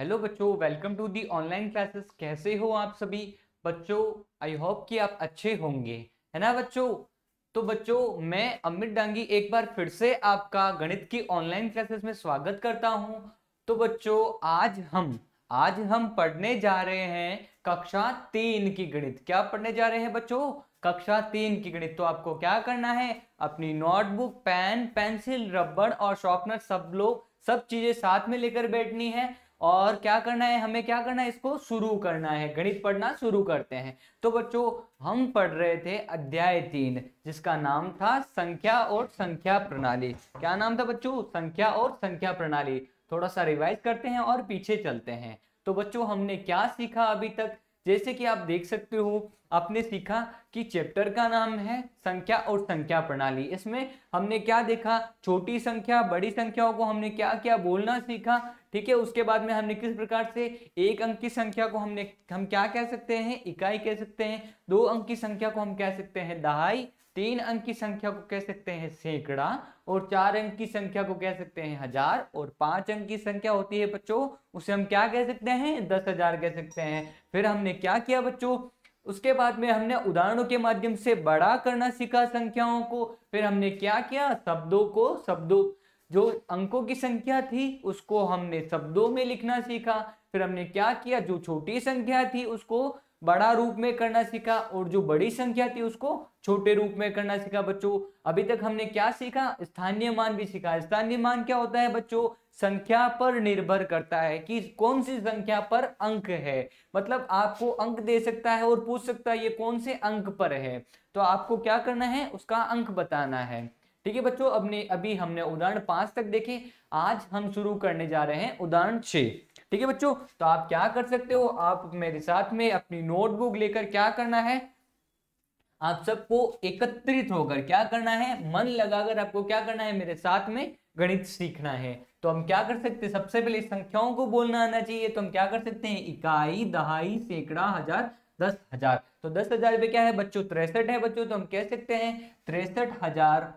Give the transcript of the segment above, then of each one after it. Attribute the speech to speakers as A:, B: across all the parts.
A: hello बच्चों welcome to the online classes कैसे हो आप सभी बच्चों आई होप कि आप अच्छे होंगे है ना बच्चों तो बच्चों मैं अमित डांगी एक बार फिर से आपका गणित की ऑनलाइन क्लासेस में स्वागत करता हूं तो बच्चों आज हम आज हम पढ़ने जा रहे हैं कक्षा तीन की गणित क्या पढ़ने जा रहे हैं बच्चों कक्षा तीन की गणित तो आपको क्या करना है अपनी नोटबुक पेन पेंसिल रबड़ और शॉर्पनर सब लोग सब चीजें साथ में लेकर बैठनी है और क्या करना है हमें क्या करना है इसको शुरू करना है गणित पढ़ना शुरू करते हैं तो बच्चों हम पढ़ रहे थे अध्याय तीन जिसका नाम था संख्या और संख्या प्रणाली क्या नाम था बच्चों संख्या और संख्या प्रणाली थोड़ा सा रिवाइज करते हैं और पीछे चलते हैं तो बच्चों हमने क्या सीखा अभी तक जैसे कि आप देख सकते हो आपने सीखा कि चैप्टर का नाम है संख्या और संख्या प्रणाली इसमें हमने क्या देखा छोटी संख्या बड़ी संख्याओं को हमने क्या क्या बोलना सीखा ठीक है उसके बाद में हमने किस प्रकार से एक अंक की संख्या को हमने हम क्या कह सकते हैं इकाई कह सकते हैं दो अंक की संख्या को हम कह सकते हैं दहाई तीन अंक की संख्या को कह सकते हैं सैकड़ा और चार अंक की संख्या को कह सकते हैं हजार और पांच अंक की संख्या होती है बच्चों उसे हम क्या कह सकते हैं दस हजार कह सकते हैं फिर हमने क्या किया बच्चों उसके बाद में हमने उदाहरणों के माध्यम से बड़ा करना सीखा संख्याओं को फिर हमने क्या किया शब्दों को शब्दों जो अंकों की संख्या थी उसको हमने शब्दों में लिखना सीखा फिर हमने क्या किया जो छोटी संख्या थी उसको बड़ा रूप में करना सीखा और जो बड़ी संख्या थी उसको छोटे रूप में करना सीखा बच्चों अभी तक हमने क्या सीखा स्थानीय मान भी सीखा स्थानीय मान क्या होता है बच्चों संख्या पर निर्भर करता है कि कौन सी संख्या पर अंक है मतलब आपको अंक दे सकता है और पूछ सकता है ये कौन से अंक पर है तो आपको क्या करना है उसका अंक बताना है ठीक है बच्चों अपने अभी हमने उदाहरण पांच तक देखे आज हम शुरू करने जा रहे हैं उदाहरण छे ठीक है बच्चों तो आप क्या कर सकते हो आप मेरे साथ में अपनी नोटबुक लेकर क्या करना है आप सबको एकत्रित होकर क्या करना है मन लगाकर आपको क्या करना है मेरे साथ में गणित सीखना है तो हम क्या कर सकते हैं सबसे पहले संख्याओं को बोलना आना चाहिए तो हम क्या कर सकते हैं इकाई दहाई सैकड़ा हजार दस हजार तो दस हजार पे क्या है बच्चों तिरसठ है बच्चों तो हम कह सकते हैं तिरसठ हजार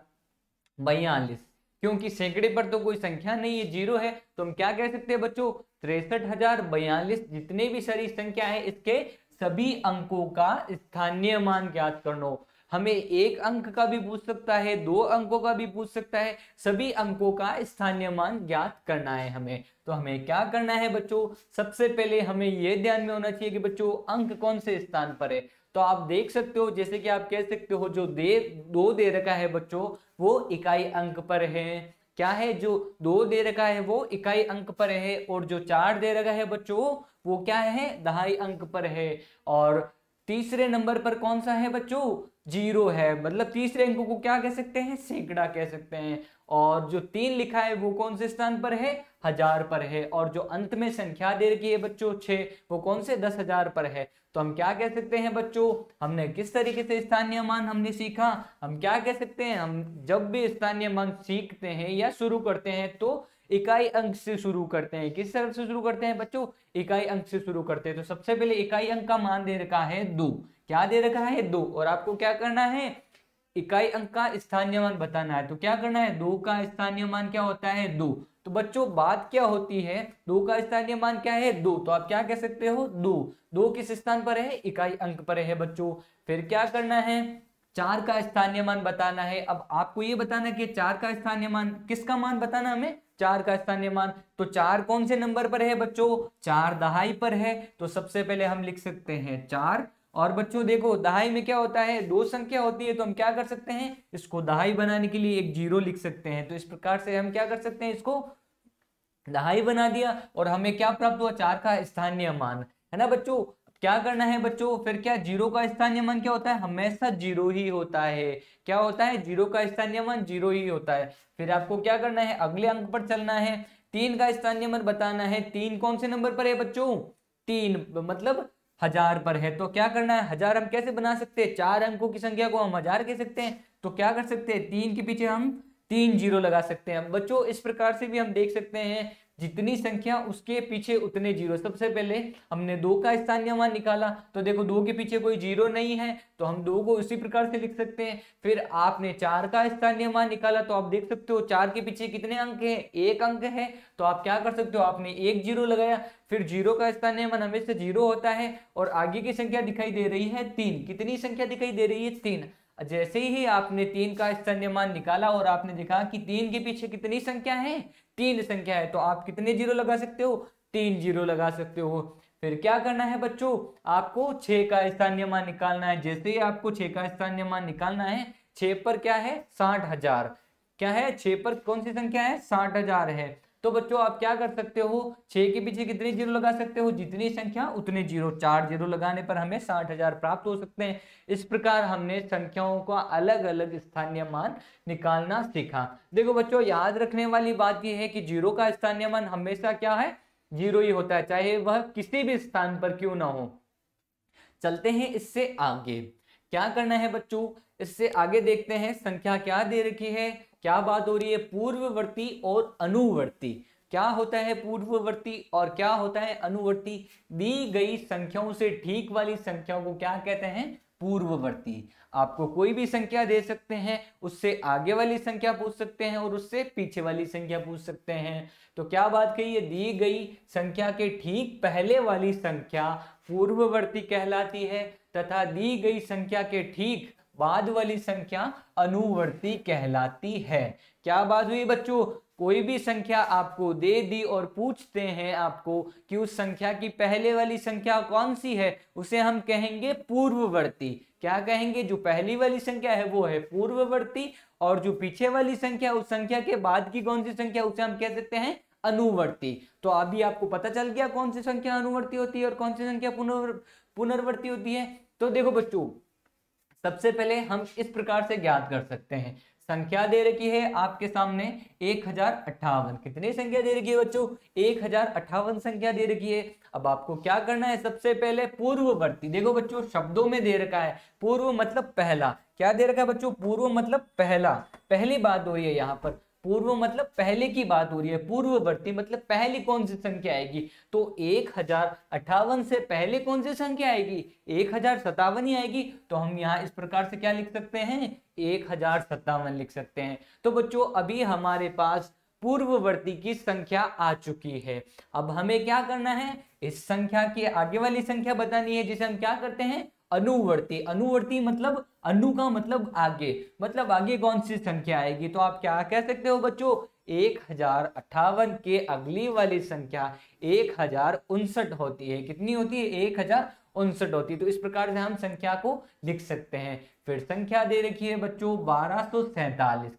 A: बयालीस क्योंकि सैकड़े पर तो कोई संख्या नहीं है जीरो है तो हम क्या कह सकते हैं बच्चों तिरसठ हजार बयालीस जितने भी सारी संख्या है इसके सभी अंकों का स्थानीय मान ज्ञात करना हमें एक अंक का भी पूछ सकता है दो अंकों का भी पूछ सकता है सभी अंकों का स्थानीय मान ज्ञात करना है हमें तो हमें क्या करना है बच्चों सबसे पहले हमें यह ध्यान में होना चाहिए कि बच्चों अंक कौन से स्थान पर है तो आप देख सकते हो जैसे कि आप कह सकते हो जो दे दो दे रखा है बच्चों वो इकाई अंक पर है क्या है जो दो दे रखा है वो इकाई अंक पर है और जो चार दे रखा है बच्चों वो क्या है दहाई अंक पर है और तीसरे नंबर पर कौन सा है बच्चों जीरो है मतलब तीसरे अंकों को क्या कह सकते हैं सैकड़ा कह सकते हैं और जो तीन लिखा है वो कौन से स्थान पर है हजार पर है और जो अंत में संख्या दे रखी है बच्चों छे वो कौन से दस हजार पर है तो हम क्या कह सकते हैं बच्चों हमने किस तरीके से स्थानीय मान हमने सीखा हम क्या कह सकते हैं हम जब भी स्थानीय मान सीखते हैं या शुरू करते हैं तो इकाई अंक से शुरू करते हैं किस तरह से शुरू करते हैं बच्चों इकाई अंक से शुरू करते हैं तो सबसे पहले इकाई अंक का मान दे रखा है दो क्या दे रखा है दो और आपको क्या करना है इकाई अंक का स्थानीय मान बताना है तो क्या करना है दो का स्थानीय मान क्या होता है दो तो बच्चों बात क्या होती है दो का स्थानीय मान क्या है दो तो आप क्या कह सकते हो दो दो किस स्थान पर है इकाई अंक पर है बच्चों फिर क्या करना है चार का स्थानीय मान बताना है अब आपको ये बताना कि चार का स्थानीय मान किसका मान बताना हमें चार का स्थानीय मान तो चार कौन से नंबर पर है बच्चों चार दहाई पर है तो सबसे पहले हम लिख सकते हैं चार और बच्चों देखो दहाई में क्या होता है दो संख्या होती है तो हम क्या कर सकते हैं इसको दहाई बनाने के लिए एक जीरो लिख सकते हैं तो इस प्रकार से हम क्या कर सकते हैं इसको दहाई बना दिया और हमें क्या प्राप्त हुआ चार का स्थानीय मान है ना बच्चों क्या करना है बच्चों फिर क्या जीरो का स्थानीय मान क्या होता है हमेशा जीरो ही होता है क्या होता है जीरो का स्थानीय मान जीरो ही होता है फिर आपको क्या करना है अगले अंक पर चलना है तीन का स्थानीय मान बताना है तीन कौन से नंबर पर है बच्चों तीन मतलब हजार पर है तो क्या करना है हजार हम कैसे बना सकते हैं चार अंकों की संख्या को हम हजार कह सकते हैं तो क्या कर सकते हैं तीन के पीछे हम तीन जीरो लगा सकते हैं बच्चों इस प्रकार से भी हम देख सकते हैं जितनी संख्या उसके पीछे उतने जीरो सबसे पहले हमने दो का स्थान यहाँ निकाला तो देखो दो के पीछे कोई जीरो नहीं है तो हम दो को उसी प्रकार से लिख सकते हैं फिर आपने चार का स्थान यहाँ निकाला तो आप देख सकते हो चार के पीछे कितने अंक हैं एक अंक है तो आप क्या कर सकते हो आपने एक जीरो लगाया फिर जीरो का स्थान नियमन हमेशा जीरो होता है और आगे की संख्या दिखाई दे रही है तीन कितनी संख्या दिखाई दे रही है तीन जैसे ही आपने तीन का स्थान मान निकाला और आपने देखा कि तीन के पीछे कितनी संख्या है तीन संख्या है तो आप कितने जीरो लगा सकते हो तीन जीरो लगा सकते हो फिर क्या करना है बच्चों आपको छे का स्थानीय मान निकालना है जैसे ही आपको छे का स्थानीय मान निकालना है छे पर क्या है साठ हजार क्या है छे पर कौन सी संख्या है साठ हजार है तो बच्चों आप क्या कर सकते हो छह के पीछे कितने जीरो लगा सकते हो जितनी संख्या उतने जीरो चार जीरो लगाने पर हमें साठ हजार प्राप्त हो सकते हैं इस प्रकार हमने संख्याओं का अलग अलग स्थानीय मान निकालना सीखा देखो बच्चों याद रखने वाली बात यह है कि जीरो का स्थानीय मान हमेशा क्या है जीरो ही होता है चाहे वह किसी भी स्थान पर क्यों ना हो चलते हैं इससे आगे क्या करना है बच्चों इससे आगे देखते हैं संख्या क्या दे रखी है क्या बात हो रही है पूर्ववर्ती और अनुवर्ती क्या होता है पूर्ववर्ती और क्या होता है अनुवर्ती दी गई संख्याओं से ठीक वाली संख्याओं को क्या कहते हैं पूर्ववर्ती आपको कोई भी संख्या दे सकते हैं उससे आगे वाली संख्या पूछ सकते हैं और उससे पीछे वाली संख्या पूछ सकते हैं तो क्या बात कही है दी गई संख्या के ठीक पहले वाली संख्या पूर्ववर्ती कहलाती है तथा दी गई संख्या के ठीक बाद वाली संख्या अनुवर्ती कहलाती है क्या बात हुई बच्चों कोई भी संख्या आपको दे दी और पूछते हैं आपको कि उस संख्या की पहले वाली संख्या कौन सी है उसे हम कहेंगे पूर्ववर्ती क्या कहेंगे जो पहली वाली संख्या है वो है पूर्ववर्ती और जो पीछे वाली संख्या उस संख्या के बाद की कौन सी संख्या उसे हम कह सकते हैं अनुवर्ती तो अभी आपको पता चल गया कौन सी संख्या अनुवर्ती होती है और कौन सी संख्या पुनर् पुनर्वर्ती होती है तो देखो बच्चों सबसे पहले हम इस प्रकार से ज्ञात कर सकते हैं संख्या दे रखी है आपके सामने एक हजार अट्ठावन कितनी संख्या दे रखी है बच्चों एक हजार अट्ठावन संख्या दे रखी है अब आपको क्या करना है सबसे पहले पूर्ववर्ती देखो बच्चों शब्दों में दे रखा है पूर्व मतलब पहला क्या दे रखा है बच्चों पूर्व मतलब पहला पहली बात हो रही है यहाँ पर पूर्व मतलब पहले की बात हो रही है पूर्ववर्ती मतलब पहली कौन सी संख्या आएगी तो एक हजार अट्ठावन से पहले कौन सी संख्या आएगी एक हजार सत्तावन ही आएगी तो हम यहाँ इस प्रकार से क्या लिख सकते हैं एक हजार सत्तावन लिख सकते हैं तो बच्चों अभी हमारे पास पूर्ववर्ती की संख्या आ चुकी है अब हमें क्या करना है इस संख्या की आगे वाली संख्या बतानी है जिसे हम क्या करते हैं अनुवर्ती अनुवर्ती मतलब अनु का मतलब आगे मतलब आगे कौन सी संख्या आएगी तो आप क्या कह सकते हो बच्चों एक हजार अट्ठावन के अगली वाली संख्या एक हजार उनसठ होती है कितनी होती है एक हजार उनसठ होती है तो इस प्रकार से हम संख्या को लिख सकते हैं फिर संख्या दे रखी है बच्चों बारह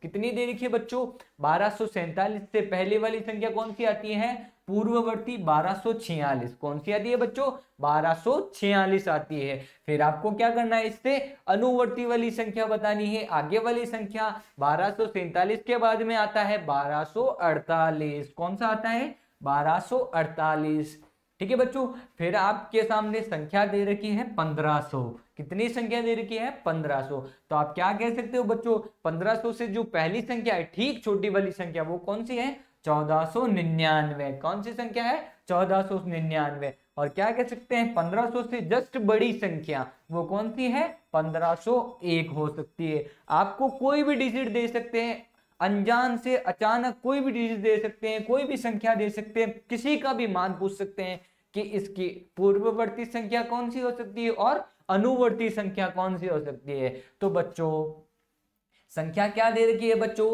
A: कितनी दे रखी है बच्चों बारह से पहले वाली संख्या कौन सी आती है पूर्ववर्ती 1246 कौन सी आती है बच्चों 1246 आती है फिर आपको क्या करना है इससे अनुवर्ती वाली संख्या बतानी है आगे वाली संख्या बारह के बाद में आता है 1248 कौन सा आता है 1248 ठीक है बच्चों फिर आपके सामने संख्या दे रखी है 1500 कितनी संख्या दे रखी है 1500 तो आप क्या कह सकते हो बच्चों 1500 से जो पहली संख्या है ठीक छोटी वाली संख्या वो कौन सी है 1499 कौन सी संख्या है 1499 और क्या कह सकते हैं 1500 से जस्ट बड़ी संख्या वो कौन सी है 1501 हो सकती है आपको कोई भी डिजिट दे सकते हैं अनजान से अचानक कोई भी डिजिट दे सकते हैं कोई भी संख्या दे सकते हैं किसी का भी मान पूछ सकते हैं कि इसकी पूर्ववर्ती संख्या कौन सी हो सकती है और अनुवर्ती संख्या कौन सी हो सकती है तो बच्चों संख्या क्या दे रखी है बच्चों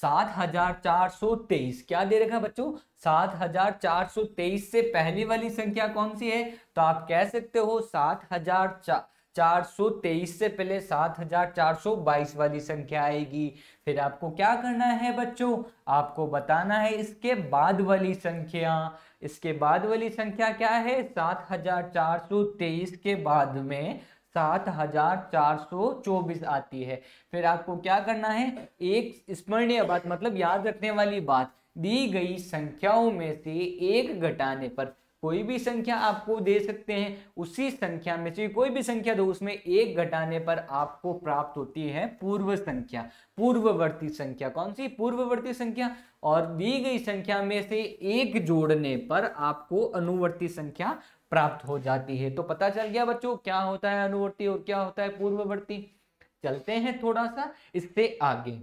A: सात हजार चार सौ तेईस क्या दे रखा बच्चों सात हजार चार सौ तेईस से पहली वाली संख्या कौन सी है तो आप कह सकते हो सात हजार चार चार सौ तेईस से पहले सात हजार चार सौ बाईस वाली संख्या आएगी फिर आपको क्या करना है बच्चों आपको बताना है इसके बाद वाली संख्या इसके बाद वाली संख्या क्या है सात हजार चार सौ तेईस के बाद में सात हजार चार सौ चौबीस आती है फिर आपको क्या करना है एक स्मरणीय बात मतलब याद रखने वाली बात दी गई संख्याओं में से एक घटाने पर कोई भी संख्या आपको दे सकते हैं उसी संख्या में से कोई भी संख्या दो उसमें एक घटाने पर आपको प्राप्त होती है पूर्व संख्या पूर्ववर्ती संख्या कौन सी पूर्ववर्ती संख्या और दी गई संख्या में से एक जोड़ने पर आपको अनुवर्ती संख्या प्राप्त हो जाती है तो पता चल गया बच्चों क्या होता है अनुवर्ती और क्या होता है पूर्ववर्ती चलते हैं थोड़ा सा इससे आगे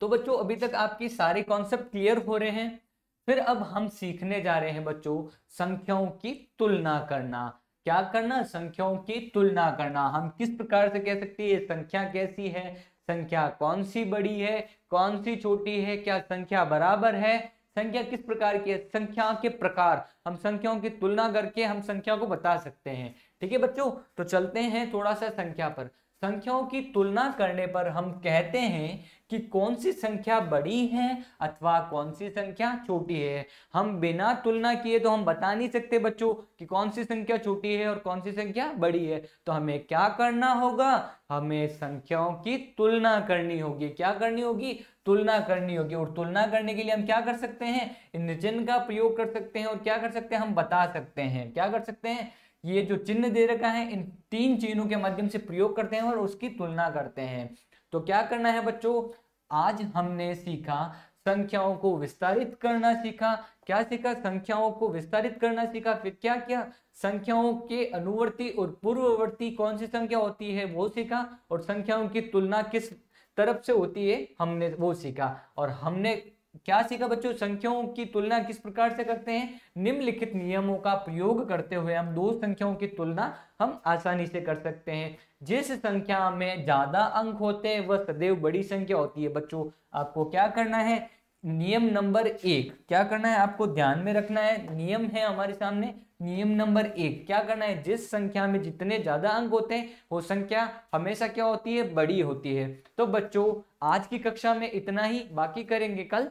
A: तो बच्चों अभी तक आपकी सारे कॉन्सेप्ट क्लियर हो रहे हैं फिर अब हम सीखने जा रहे हैं बच्चों संख्याओं की तुलना करना क्या करना संख्याओं की तुलना करना हम किस प्रकार से कह सकते हैं संख्या कैसी है संख्या कौन सी बड़ी है कौन सी छोटी है क्या संख्या बराबर है संख्या किस प्रकार की है संख्या के प्रकार हम संख्याओं की तुलना करके हम संख्या को बता सकते हैं ठीक है बच्चों तो चलते हैं थोड़ा सा संख्या पर संख्याओं की तुलना करने पर हम कहते हैं कि कौन सी संख्या बड़ी है अथवा कौन सी संख्या छोटी है हम बिना तुलना किए तो हम बता नहीं सकते बच्चों कि कौन सी संख्या छोटी है और कौन सी संख्या बड़ी है तो हमें क्या करना होगा हमें संख्याओं की तुलना करनी होगी क्या करनी होगी तुलना करनी होगी और तुलना करने के लिए हम क्या कर सकते हैं इंजन का प्रयोग कर सकते हैं और क्या कर सकते हैं हम बता सकते हैं क्या कर सकते हैं ये जो चिन्ह दे रखा है इन तीन चिन्हों के माध्यम से प्रयोग करते हैं और उसकी तुलना करते हैं तो क्या करना है बच्चों आज हमने सीखा संख्याओं को विस्तारित करना सीखा क्या सीखा संख्याओं को विस्तारित करना सीखा फिर क्या क्या संख्याओं के अनुवर्ती और पूर्ववर्ती कौन सी संख्या होती है वो सीखा और संख्याओं की तुलना किस तरफ से होती है हमने वो सीखा और हमने क्या सीखा बच्चों संख्याओं की तुलना किस प्रकार से करते हैं निम्नलिखित नियमों का प्रयोग करते हुए हम दो संख्याओं की तुलना हम आसानी से कर सकते हैं जिस संख्या में ज्यादा अंक होते हैं वह सदैव बड़ी संख्या होती है बच्चों आपको क्या करना है नियम नंबर एक क्या करना है आपको ध्यान में रखना है नियम है हमारे सामने नियम नंबर एक क्या करना है जिस संख्या में जितने ज्यादा अंक होते हैं वो संख्या हमेशा क्या होती है बड़ी होती है तो बच्चों आज की कक्षा में इतना ही बाकी करेंगे कल